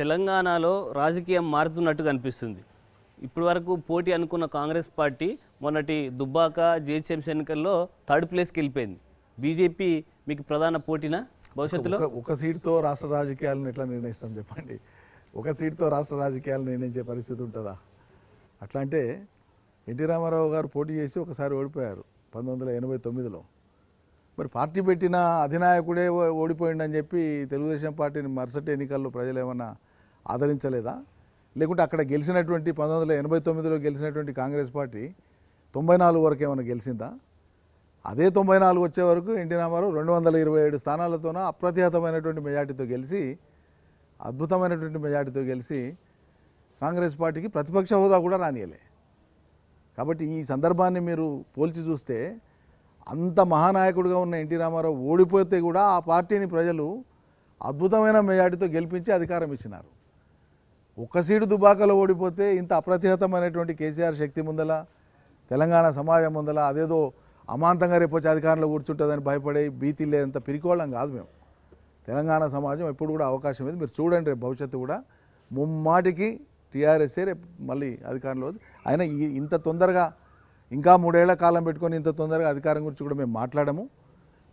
తెలంగాణలో రాజకీయం మారుతున్నట్టు కనిపిస్తుంది ఇప్పటి వరకు పోటీ అనుకున్న కాంగ్రెస్ పార్టీ మొన్నటి దుబ్బాక జిహెచ్ఎంసీ ఎన్నికల్లో థర్డ్ ప్లేస్కి వెళ్ళిపోయింది బీజేపీ మీకు ప్రధాన పోటీనా భవిష్యత్తులో ఒక సీటుతో రాష్ట్ర రాజకీయాలను ఎట్లా నిర్ణయిస్తాం చెప్పండి ఒక సీటుతో రాష్ట్ర రాజకీయాలు నిర్ణయించే పరిస్థితి ఉంటుందా అట్లా అంటే ఎన్టీ రామారావు గారు పోటీ చేసి ఒకసారి ఓడిపోయారు పంతొమ్మిది వందల ఎనభై తొమ్మిదిలో మరి పార్టీ పెట్టిన అధినాయకుడే ఓడిపోయిండని చెప్పి తెలుగుదేశం పార్టీని మరుసటి ఎన్నికల్లో ప్రజలు ఏమన్నా ఆదరించలేదా లేకుంటే అక్కడ గెలిచినటువంటి పంతొమ్మిది వందల ఎనభై తొమ్మిదిలో గెలిచినటువంటి కాంగ్రెస్ పార్టీ తొంభై నాలుగు వరకు ఏమైనా గెలిచిందా అదే తొంభై నాలుగు వచ్చే వరకు ఎన్టీ రామారావు రెండు వందల ఇరవై ఏడు స్థానాలతోన అప్రతిహతమైనటువంటి మెజార్టీతో గెలిచి అద్భుతమైనటువంటి మెజార్టీతో గెలిచి కాంగ్రెస్ పార్టీకి ప్రతిపక్ష హోదా కూడా రానియలే కాబట్టి ఈ సందర్భాన్ని మీరు పోల్చి చూస్తే అంత మహానాయకుడిగా ఉన్న ఎన్టీ రామారావు ఓడిపోతే కూడా ఆ పార్టీని ప్రజలు అద్భుతమైన మెజార్టీతో గెలిపించి అధికారం ఇచ్చినారు ఒక్క సీటు దుబాకలో ఓడిపోతే ఇంత అప్రతిహతమైనటువంటి కేసీఆర్ శక్తి ముందల తెలంగాణ సమాజం ముందల అదేదో అమాంతంగా రేపొచ్చి అధికారంలో కూర్చుంటుందని భయపడే బీతి లేదంత పిరికోళ్ళం కాదు మేము తెలంగాణ సమాజం ఎప్పుడు కూడా అవకాశం ఉంది మీరు చూడండి రేపు భవిష్యత్తు కూడా ముమ్మాటికి టీఆర్ఎస్ఏ రేపు మళ్ళీ అధికారంలో అయినా ఇంత తొందరగా ఇంకా మూడేళ్ల కాలం పెట్టుకొని ఇంత తొందరగా అధికారం గురించి కూడా మేము మాట్లాడము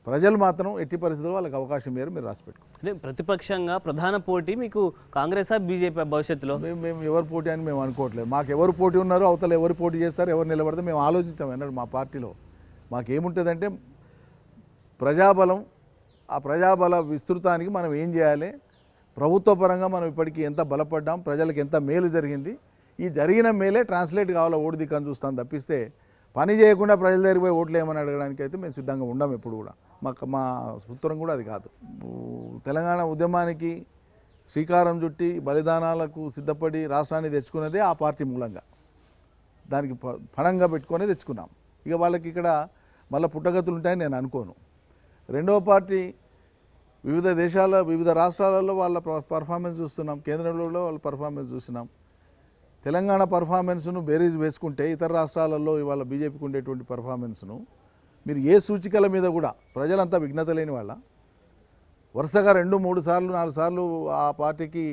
ప్రజలు మాత్రం ఎట్టి పరిస్థితుల్లో వాళ్ళకి అవకాశం మీరు మీరు రాసి పెట్టుకోండి ప్రతిపక్షంగా ప్రధాన పోటీ మీకు ఆ బీజేపీ భవిష్యత్తులో మేము మేము ఎవరు పోటీ అని మేము అనుకోవట్లేదు మాకు ఎవరు పోటీ ఉన్నారో అవతల ఎవరు పోటీ చేస్తారు ఎవరు నిలబడతారు మేము ఆలోచించాం అన్నాడు మా పార్టీలో మాకేముంటుందంటే ప్రజాబలం ఆ ప్రజాబల విస్తృతానికి మనం ఏం చేయాలి ప్రభుత్వ పరంగా మనం ఇప్పటికీ ఎంత బలపడ్డాం ప్రజలకు ఎంత మేలు జరిగింది ఈ జరిగిన మేలే ట్రాన్స్లేట్ కావాలో ఓడిది కానీ చూస్తాను తప్పిస్తే పని చేయకుండా ప్రజల దగ్గర పోయి ఓట్లు ఏమని అడగడానికి అయితే మేము సిద్ధంగా ఉండం ఎప్పుడు కూడా మా మా సూత్రం కూడా అది కాదు తెలంగాణ ఉద్యమానికి శ్రీకారం చుట్టి బలిదానాలకు సిద్ధపడి రాష్ట్రాన్ని తెచ్చుకున్నదే ఆ పార్టీ మూలంగా దానికి పణంగా పెట్టుకొని తెచ్చుకున్నాం ఇక వాళ్ళకి ఇక్కడ మళ్ళీ పుట్టగతులు ఉంటాయని నేను అనుకోను రెండవ పార్టీ వివిధ దేశాల వివిధ రాష్ట్రాలలో వాళ్ళ పర్ఫార్మెన్స్ చూస్తున్నాం కేంద్రంలో వాళ్ళ పర్ఫార్మెన్స్ చూస్తున్నాం తెలంగాణ పర్ఫార్మెన్స్ను బేరీజ్ వేసుకుంటే ఇతర రాష్ట్రాలలో ఇవాళ బీజేపీకి ఉండేటువంటి పర్ఫార్మెన్స్ను మీరు ఏ సూచికల మీద కూడా ప్రజలంతా విఘ్నత లేని వాళ్ళ వరుసగా రెండు మూడు సార్లు నాలుగు సార్లు ఆ పార్టీకి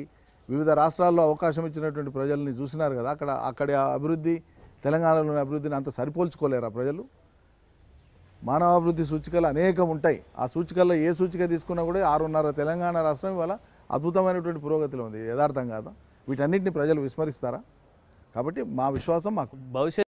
వివిధ రాష్ట్రాల్లో అవకాశం ఇచ్చినటువంటి ప్రజల్ని చూసినారు కదా అక్కడ అక్కడ అభివృద్ధి తెలంగాణలోని అభివృద్ధిని అంత సరిపోల్చుకోలేరా ప్రజలు మానవాభివృద్ధి సూచికలు అనేకం ఉంటాయి ఆ సూచికల్లో ఏ సూచిక తీసుకున్నా కూడా ఆరున్నర తెలంగాణ రాష్ట్రం ఇవాళ అద్భుతమైనటువంటి పురోగతిలో ఉంది యథార్థం కాదా వీటన్నింటిని ప్రజలు విస్మరిస్తారా కాబట్టి మా విశ్వాసం మాకు భవిష్యత్